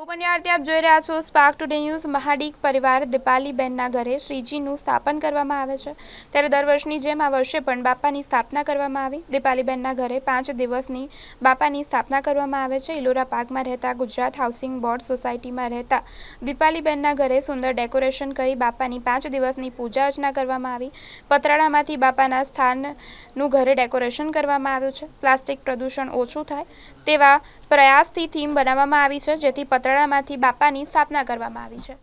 હું પંડ્યાર્થી આપ જોઈ રહ્યા છો સ્પાર્ક ટુડે ન્યૂઝ મહાડીક પરિવાર દીપાલીબેનના ઘરે શ્રીજીનું સ્થાપન કરવામાં આવે છે ત્યારે દર વર્ષની જેમ આ વર્ષે પણ બાપાની સ્થાપના કરવામાં આવી દીપાલીબેનના ઘરે પાંચ દિવસની બાપાની સ્થાપના કરવામાં આવે છે ઇલોરા પાર્કમાં રહેતા ગુજરાત હાઉસિંગ બોર્ડ સોસાયટીમાં રહેતા દીપાલીબેનના ઘરે સુંદર ડેકોરેશન કરી બાપાની પાંચ દિવસની પૂજા અર્ચના કરવામાં આવી પતરાળામાંથી બાપાના સ્થાનનું ઘરે ડેકોરેશન કરવામાં આવ્યું છે પ્લાસ્ટિક પ્રદૂષણ ઓછું થાય તેવા પ્રયાસથી થીમ બનાવવામાં આવી છે જેથી પત્ર પૂતળામાંથી બાપાની સ્થાપના કરવામાં આવી છે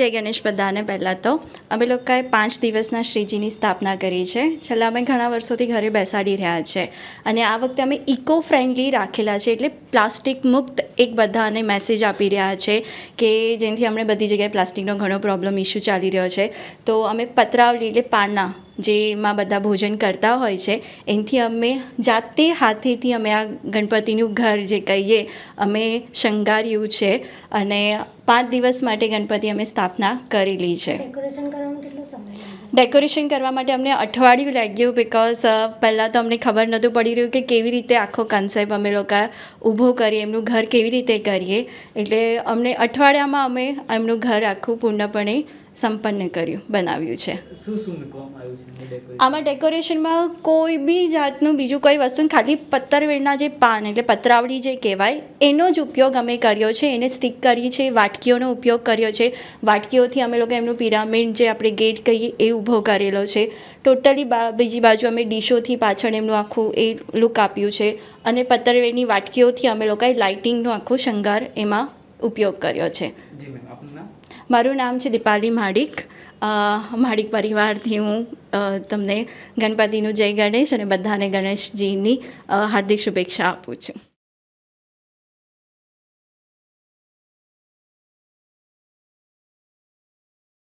જય ગણેશ બધાને પહેલાં તો અમે લોકોએ પાંચ દિવસના શ્રીજીની સ્થાપના કરી છે છેલ્લા અમે ઘણા વર્ષોથી ઘરે બેસાડી રહ્યા છે અને આ વખતે અમે ઇકો ફ્રેન્ડલી રાખેલા છે એટલે પ્લાસ્ટિક મુક્ત એક બધાને મેસેજ આપી રહ્યા છે કે જેનાથી અમને બધી જગ્યાએ પ્લાસ્ટિકનો ઘણો પ્રોબ્લેમ ઇસ્યુ ચાલી રહ્યો છે તો અમે પતરાવલી એટલે પાના જેમાં બધા ભોજન કરતા હોય છે એનાથી અમે જાતે હાથેથી અમે આ ગણપતિનું ઘર જે કહીએ અમે શણગાર્યું છે અને પાંચ દિવસ માટે ગણપતિ અમે સ્થાપના કરેલી છે ડેકોરેશન કરવા માટે અમને અઠવાડિયું લાગ્યું બિકોઝ પહેલાં તો અમને ખબર નહોતું પડી રહ્યું કે કેવી રીતે આખો કન્સેપ્ટ અમે લોકો ઊભો કરીએ એમનું ઘર કેવી રીતે કરીએ એટલે અમને અઠવાડિયામાં અમે એમનું ઘર આખું પૂર્ણપણે સંપન્ન કર્યું બનાવ્યું છે આમાં ડેકોરેશનમાં કોઈ બી જાતનું બીજું કોઈ વસ્તુ ખાલી પત્તરવેળના જે પાન એટલે પતરાવડી જે કહેવાય એનો જ ઉપયોગ અમે કર્યો છે એને સ્ટીક કરી છે વાટકીઓનો ઉપયોગ કર્યો છે વાટકીઓથી અમે લોકો એમનું પિરામિડ જે આપણે ગેટ કહીએ એ ઊભો કરેલો છે ટોટલી બીજી બાજુ અમે ડીશોથી પાછળ એમનું આખું એ લુક આપ્યું છે અને પતરવેની વાટકીઓથી અમે લોકોએ લાઇટિંગનો આખો શણગાર એમાં ઉપયોગ કર્યો છે મારું નામ છે દીપાલી માડિક માડિક પરિવારથી હું તમને ગણપતિનું જય ગણેશ અને બધાને ગણેશજીની હાર્દિક શુભેચ્છા આપું છું